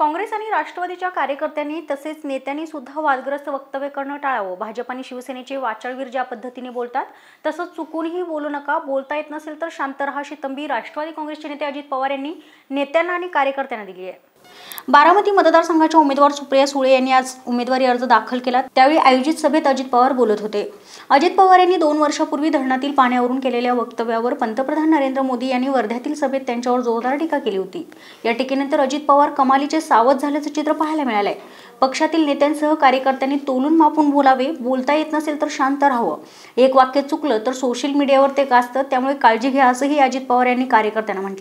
काँग्रेस आणि राष्ट्रवादीच्या कार्यकर्त्यांनी तसेच नेत्यांनी सुद्धा वादग्रस्त वक्तव्य करणं टाळावं भाजप आणि शिवसेनेचे वाचाळवीर ज्या पद्धतीने बोलतात तसं चुकूनही बोलू नका बोलता येत नसेल तर शांत रहा तंबी राष्ट्रवादी काँग्रेसचे नेते अजित पवार यांनी नेत्यांना आणि कार्यकर्त्यांना दिली आहे बारामती मतदारसंघाच्या उमेदवार सुप्रिया सुळे यांनी आज उमेदवारी अर्ज दाखल केला त्यावेळी आयोजित सभेत अजित पवार बोलत होते अजित पवार यांनी दोन वर्षापूर्वी धरणातील पाण्यावरून केलेल्या वक्तव्यावर पंतप्रधान नरेंद्र मोदी यांनी वर्ध्यातील सभेत त्यांच्यावर जोरदार टीका केली होती या टीकेनंतर अजित पवार कमालीचे सावध झाल्याचं चित्र पाहायला मिळालंय पक्षातील नेत्यांसह कार्यकर्त्यांनी तोलून मापून बोलावे बोलता येत नसेल तर शांत राहावं एक वाक्य चुकलं तर सोशल मीडियावर ते गाजतं त्यामुळे काळजी घ्या असंही अजित पवार यांनी कार्यकर्त्यांना म्हटलं